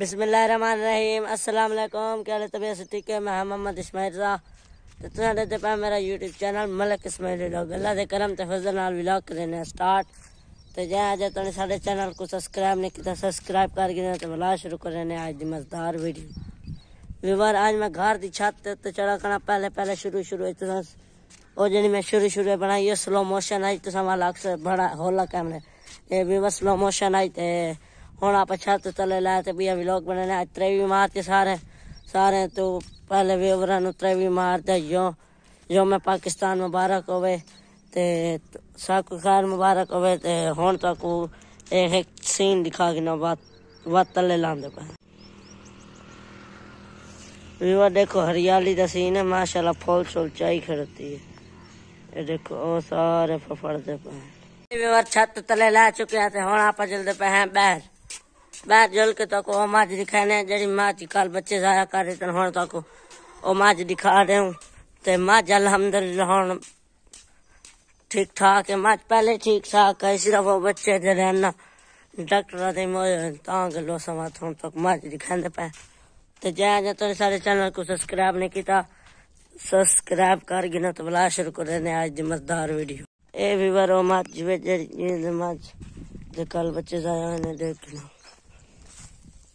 بسم اللہ الرحمن الرحیم السلام علیکم کیا حال ہے طبیعت سے ٹھیک ہے میں ہم ہاں محمد اسماعیل رضا تے تنہاں دے پے میرا YouTube channel Malik Ismail vlog Allah دے کرم تے فضل نال ولاگ کرنے سٹارٹ تے جے اج تنے ساڈے چینل کو سبسکرائب نہیں کیتا سبسکرائب کر کے تے ولاگ شروع کرنے اج دی مزدار ویڈیو ویور آج میں گھر دی چھت تے چڑھا کنا پہلے پہلے شروع شروع اے تساں او جنی میں شروع شروع بنائی سلو موشن اج تساں والا اکثر بڑا ہولا کیمرے اے ویور سلو موشن اج تے ہونا اچھا تو تلے لائے تو بھی ابھی لوگ بنے لائے ترے بھی مار کے سارے سارے تو پہلے بھی عبران ترے بھی مار دے یوں یوں میں پاکستان مبارک ہوئے تے ساکو خیر مبارک ہوئے تے ہون تو کو ایک ایک سین دکھا گی نا بات بات تلے لاندے پہ ویوہ دیکھو ہریالی دا سین ہے ماشاءاللہ پھول سول چائی کھڑتی ہے دیکھو او سارے پھڑتے پہ ویوہ چھت تلے لے چکے ہیں تے ہون آپ جلدے پہ ہیں بہر میں جل کے تک وہ ماج دکھا جڑی ماج جی کال بچے ضائع کر رہے تھے ہوں تک وہ ماج جی دکھا رہے ہوں تو ماج جی الحمد للہ ہوں ٹھیک ٹھاک ہے ماج پہلے ٹھیک ٹھاک ہے صرف وہ بچے دے رہنا ڈاکٹر دے موجے تاں کے لو سما تھا ہوں تک ماج دکھا رہے پہ تو جائے جائے تو سارے چینل کو سسکرائب نہیں کیتا سسکرائب کر گینا تو بلا شروع کر رہے آج مزدار ویڈیو اے بھی بھرو ماج جوے جڑی ماج دکھال بچے ضائع ہونے دیکھ لوں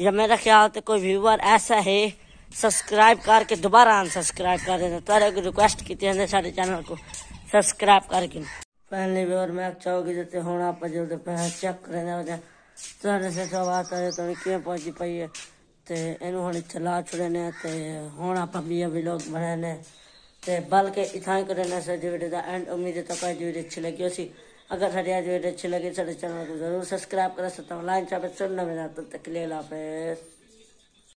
या ਮੇਰਾ ਖਿਆਲ ਤੇ ਕੋਈ ਵੀਵਰ ਐਸਾ ਹੈ ਸਬਸਕ੍ਰਾਈਬ ਕਰਕੇ ਦੁਬਾਰਾ ਅਨਸਬਸਕ੍ਰਾਈਬ ਕਰ ਦੇਣਾ ਤਾਰੇ ਕੋ ਰਿਕੁਐਸਟ ਕੀਤੀ ਹੈ ਸਾਡੇ ਚੈਨਲ ਕੋ ਸਬਸਕ੍ਰਾਈਬ ਕਰਕੇ ਪਹਿਲੇ ਵੀਵਰ ਮੈਂ ਚਾਹੋਗੇ ਜਿੱਤੇ ਹੁਣ ਆਪਾਂ ਜਦੋਂ ਪਹਿਲਾਂ ਚੈੱਕ ਕਰਨੇ ਹੋ ਜਾ ਤੁਹਾਡੇ ਸੇ ਸਵਾਲ ਆ ਤਾਂ ਕਿਵੇਂ ਪਹੁੰਚੀ ਪਈ ਹੈ ਤੇ ਇਹਨੂੰ ਹੁਣ ਲਾ ਛੁੜੇ ਨੇ ਤੇ ਹੁਣ ਆਪਾਂ ਵੀ ਇਹ ਵਲੌਗ ਬਣਾਣੇ ਤੇ ਬਲਕਿ ਇਥਾਂ ਕਰਨੇ ਸੇ ਵੀਡੀਓ ਦਾ ਐਂਡ ਉਮੀਦ ਹੈ ਤਾਂ ਕੋਈ ਵੀਡੀਓ ਅੱਛੀ ਲੱਗੀ ਹੋਸੀ اگر آج ویڈیو اچھی لگے چینل کو ضرور سبسکرائب کر سکتا ہوں لائن چلنا جاتا تو کلیئر آپ